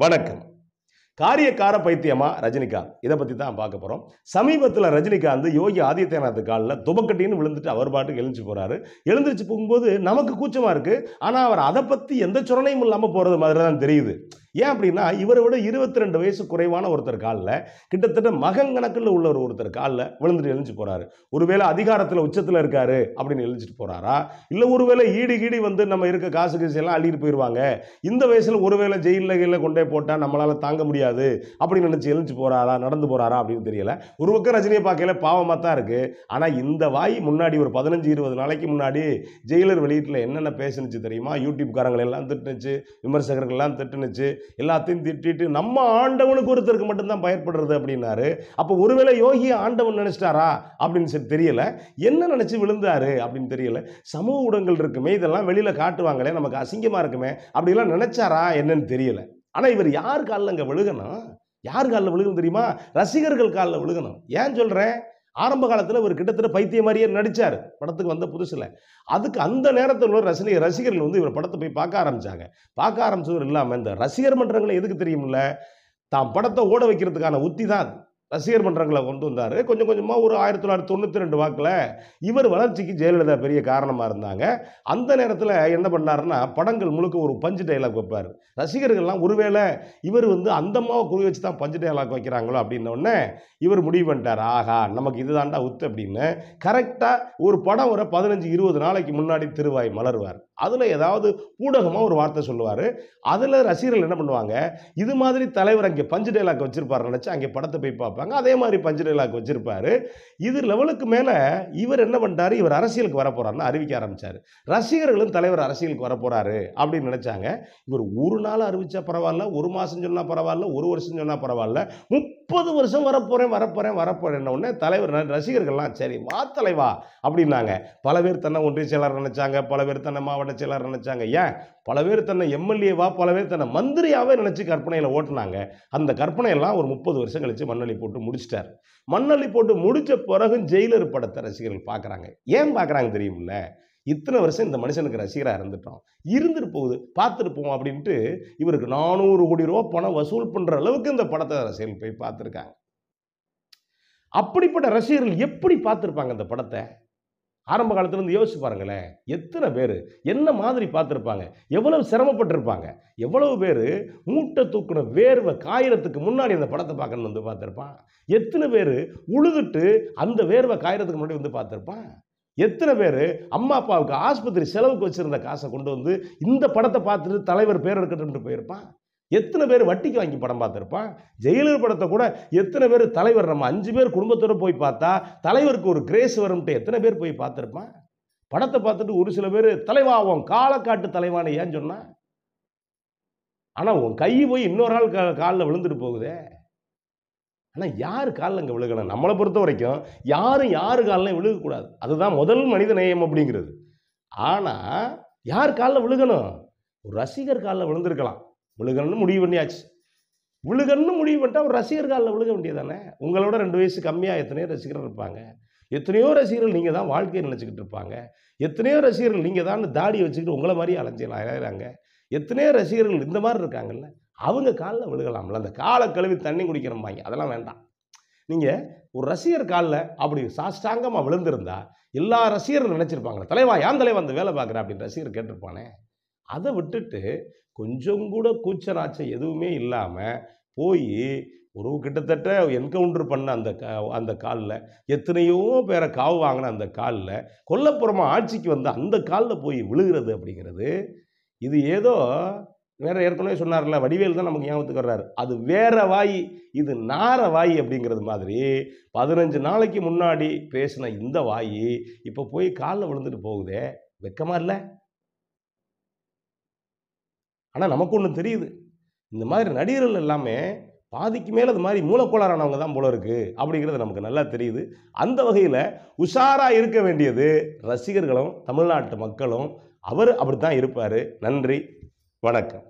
வணக்கம் காரியக்கார பைத்தியமா ரஜினிகாந்த் இதை பற்றி தான் பார்க்க போகிறோம் சமீபத்தில் ரஜினிகாந்த் யோகி ஆதித்யநாத் காலில் துபக்கட்டின்னு விழுந்துட்டு அவர் பாட்டுக்கு எழுந்துச்சு போகிறாரு எழுந்துருச்சு போகும்போது நமக்கு கூச்சமாக இருக்குது ஆனால் அவர் அதை பற்றி எந்த சுரணையும் இல்லாமல் போகிறது மாதிரி தான் தெரியுது ஏன் அப்படின்னா இவரை விட இருபத்தி ரெண்டு வயசு குறைவான ஒருத்தர் காலில் கிட்டத்தட்ட மகன் கணக்கில் உள்ள ஒரு ஒருத்தர் காலில் விழுந்துட்டு எழுந்துச்சு போகிறாரு ஒருவேளை அதிகாரத்தில் உச்சத்தில் இருக்காரு அப்படின்னு எழுந்துட்டு போகிறாரா இல்லை ஒருவேளை ஈடு கீடி வந்து நம்ம இருக்க காசு கீசு எல்லாம் அள்ளிட்டு போயிடுவாங்க இந்த வயசில் ஒருவேளை ஜெயிலில் கையில் கொண்டே போட்டால் நம்மளால் தாங்க முடியாது அப்படின்னு நினச்சி எழுந்துச்சு போகிறாரா நடந்து போகிறாரா அப்படின்னு தெரியல ஒரு பக்கம் ரஜினியை பார்க்கல பாவமாக தான் இருக்குது ஆனால் இந்த வாய் முன்னாடி ஒரு பதினஞ்சு இருபது நாளைக்கு முன்னாடி ஜெயிலர் வெளியீட்டில் என்னென்ன பேசுனுச்சு தெரியுமா யூடியூப்காரங்கள் எல்லாம் திட்டுனுச்சு விமர்சகர்கள்லாம் திட்டுனுச்சு எல்லாத்தையும் திட்டிட்டு நம்ம ஆண்டவனுக்கு ஒருத்தருக்கு மட்டும்தான் பயன்படுறது அப்படின்னாரு அப்போ ஒருவேளை யோகி ஆண்டவன் நினச்சிட்டாரா அப்படின்னு சொல்லி தெரியலை என்ன நினச்சி விழுந்தாரு அப்படின்னு தெரியல சமூக ஊடகங்கள் இருக்குமே இதெல்லாம் வெளியில் காட்டுவாங்களே நமக்கு அசிங்கமாக இருக்குமே அப்படிலாம் நினச்சாரா என்னன்னு தெரியல ஆனால் இவர் யார் காலில் அங்கே விழுகணும் யார் காலில் விழுகணும் தெரியுமா ரசிகர்கள் காலில் விழுகணும் ஏன் சொல்கிறேன் ஆரம்ப காலத்தில் இவர் கிட்டத்தட்ட பைத்திய மாதிரியே நடித்தார் படத்துக்கு வந்த புதுசில் அதுக்கு அந்த நேரத்தில் உள்ள ரசனை ரசிகர்கள் வந்து இவர் படத்தை போய் பார்க்க ஆரம்பித்தாங்க பார்க்க ஆரம்பித்தவர் இல்லாமல் இந்த ரசிகர் மன்றங்களை எதுக்கு தெரியும்ல தாம் படத்தை ஓட வைக்கிறதுக்கான உத்தி தான் ரசிகர் மன்றங்களை கொண்டு வந்தார் கொஞ்சம் கொஞ்சமாக ஒரு ஆயிரத்தி தொள்ளாயிரத்தி தொண்ணூற்றி ரெண்டு வாக்கில் இவர் வளர்ச்சிக்கு ஜெயலலிதா பெரிய காரணமாக இருந்தாங்க அந்த நேரத்தில் என்ன பண்ணாருன்னா படங்கள் முழுக்க ஒரு பஞ்சு டைலாக் வைப்பார் ரசிகர்கள்லாம் ஒருவேளை இவர் வந்து அந்தமாவை குறி வச்சு தான் பஞ்சு டைலாக் வைக்கிறாங்களோ அப்படின்னோடனே இவர் முடிவு பண்ணிட்டார் ஆஹா நமக்கு இதுதான்டா உத்து அப்படின்னு கரெக்டாக ஒரு படம் வர பதினஞ்சு இருபது நாளைக்கு முன்னாடி திருவாய் மலருவார் அதில் ஏதாவது ஊடகமாக ஒரு வார்த்தை சொல்லுவார் அதில் ரசிகர்கள் என்ன பண்ணுவாங்க இது மாதிரி தலைவர் அங்கே பஞ்சு டைலாக் வச்சுருப்பார் நினச்சி அங்கே படத்தை போய் பார்ப்பேன் வச்சுருப்பாங்க அதே மாதிரி பஞ்சு டைலாக் வச்சுருப்பார் இது லெவலுக்கு மேலே இவர் என்ன பண்ணிட்டார் இவர் அரசியலுக்கு வரப்போகிறாருன்னு அறிவிக்க ஆரம்பித்தார் ரசிகர்களும் தலைவர் அரசியலுக்கு வரப்போகிறாரு அப்படின்னு நினச்சாங்க இவர் ஒரு நாள் அறிவித்தா பரவாயில்ல ஒரு மாதம் சொன்னால் பரவாயில்ல ஒரு வருஷம் சொன்னால் பரவாயில்ல முப்பது வருஷம் வரப்போகிறேன் வரப்போகிறேன் வரப்போகிறேன் உடனே தலைவர் ரசிகர்கள்லாம் சரி வா தலைவா அப்படின்னாங்க பல பேர் தன்னை ஒன்றிய செயலாளர் நினச்சாங்க பல பேர் தன்னை மாவட்ட செயலாளர் நினச்சாங்க ஏன் பல பேர் தன்னை எம்எல்ஏவா பல பேர் தன்னை மந்திரியாவே நினச்சி கற்பனையில் ஓட்டினாங்க அந்த கற்பனையெல்லாம் ஒரு முப்பது வருஷம் கழித்து மண்ணளி போட்டு போட்டு முடிச்சிட்டார் மண்ணள்ளி போட்டு முடிச்ச பிறகும் ஜெயிலர் படத்தை ரசிகர்கள் பார்க்குறாங்க ஏன் பார்க்குறாங்க தெரியுமில்ல இத்தனை வருஷம் இந்த மனுஷனுக்கு ரசிகராக இருந்துட்டோம் இருந்துட்டு போகுது பார்த்துருப்போம் அப்படின்ட்டு இவருக்கு நானூறு கோடி ரூபா பணம் வசூல் பண்ணுற அளவுக்கு இந்த படத்தை ரசிகர்கள் போய் பார்த்துருக்காங்க அப்படிப்பட்ட ரசிகர்கள் எப்படி பார்த்துருப்பாங்க அந்த படத்தை ஆரம்ப காலத்துலேருந்து யோசிச்சு பாருங்களேன் எத்தனை பேர் என்ன மாதிரி பார்த்துருப்பாங்க எவ்வளவு சிரமப்பட்டிருப்பாங்க எவ்வளவு பேர் மூட்டை தூக்கின வேர்வை காயிறதுக்கு முன்னாடி அந்த படத்தை பார்க்கணும்னு வந்து பார்த்துருப்பான் எத்தனை பேர் உழுதுட்டு அந்த வேர்வை காயிறதுக்கு முன்னாடி வந்து பார்த்துருப்பான் எத்தனை பேர் அம்மா அப்பாவுக்கு ஆஸ்பத்திரி செலவுக்கு வச்சுருந்த காசை கொண்டு வந்து இந்த படத்தை பார்த்துட்டு தலைவர் பேர் இருக்கட்டும்ட்டு போயிருப்பான் எத்தனை பேர் வட்டிக்கு வாங்கி படம் பார்த்துருப்பான் ஜெயிலர் படத்தை கூட எத்தனை பேர் தலைவர் நம்ம அஞ்சு பேர் குடும்பத்தோடு போய் பார்த்தா தலைவருக்கு ஒரு கிரேஸ் வரும்ட்டு எத்தனை பேர் போய் பார்த்துருப்பான் படத்தை பார்த்துட்டு ஒரு சில பேர் தலைவாவும் காலக்காட்டு தலைவானு ஏன் சொன்னான் ஆனால் உன் கை போய் இன்னொரு ஆள் கா காலில் விழுந்துட்டு போகுதே ஆனால் யார் காலில் அங்கே விழுகணும் நம்மளை பொறுத்த வரைக்கும் யாரும் யார் காலில் விழுகக்கூடாது அதுதான் முதல் மனித நேயம் அப்படிங்கிறது ஆனால் யார் காலில் விழுகணும் ஒரு ரசிகர் காலில் விழுந்திருக்கலாம் விழுகணும்னு முடிவு பண்ணியாச்சு விழுகணும்னு முடிவு பண்ணிட்டா அவர் ரசிகர் காலில் விழுக வேண்டியதானே உங்களோட ரெண்டு வயசு கம்மியாக எத்தனையோ ரசிகர் இருப்பாங்க எத்தனையோ ரசிகர்கள் நீங்கள் தான் வாழ்க்கையை நினச்சிக்கிட்டு இருப்பாங்க எத்தனையோ ரசிகர்கள் நீங்கள் தான் தாடி வச்சுக்கிட்டு உங்களை மாதிரி அலைஞ்சு அலையிறாங்க எத்தனையோ ரசிகர்கள் இந்த மாதிரி இருக்காங்கல்ல அவங்க காலில் விழுகலாம்ல அந்த காலை கழுவி தண்ணி குடிக்கிறம்பாங்க அதெல்லாம் வேண்டாம் நீங்கள் ஒரு ரசிகர் காலில் அப்படி சாஷ்டாங்கமாக விழுந்திருந்தா எல்லா ரசிகர்கள் நினச்சிருப்பாங்களே தலைவா ஏன் தலைவா அந்த வேலை பார்க்குறேன் அப்படின்னு ரசிகர் கேட்டிருப்பானே அதை விட்டுட்டு கொஞ்சம் கூட கூச்சராச்சம் எதுவுமே இல்லாமல் போய் ஒரு கிட்டத்தட்ட என்கவுண்டர் பண்ண அந்த அந்த காலில் எத்தனையோ பேரை காவு வாங்கின அந்த காலில் கொல்லப்புறமாக ஆட்சிக்கு வந்து அந்த காலில் போய் விழுகிறது அப்படிங்கிறது இது ஏதோ வேற ஏற்கனவே சொன்னார்ல வடிவேல் தான் நமக்கு ஞாபகத்துக்கு வர்றாரு அது வேற வாய் இது நார வாய் அப்படிங்கிறது மாதிரி பதினஞ்சு நாளைக்கு முன்னாடி பேசின இந்த வாய் இப்போ போய் காலில் விழுந்துட்டு போகுதே வெக்கமாக இல்லை ஆனால் நமக்கு ஒன்று தெரியுது இந்த மாதிரி நடிகர்கள் எல்லாமே பாதிக்கு மேலே அது மாதிரி மூலக்கோளாரானவங்க தான் போல இருக்குது அப்படிங்கிறது நமக்கு நல்லா தெரியுது அந்த வகையில் உஷாராக இருக்க வேண்டியது ரசிகர்களும் தமிழ்நாட்டு மக்களும் அவர் அப்படி தான் இருப்பார் நன்றி வணக்கம்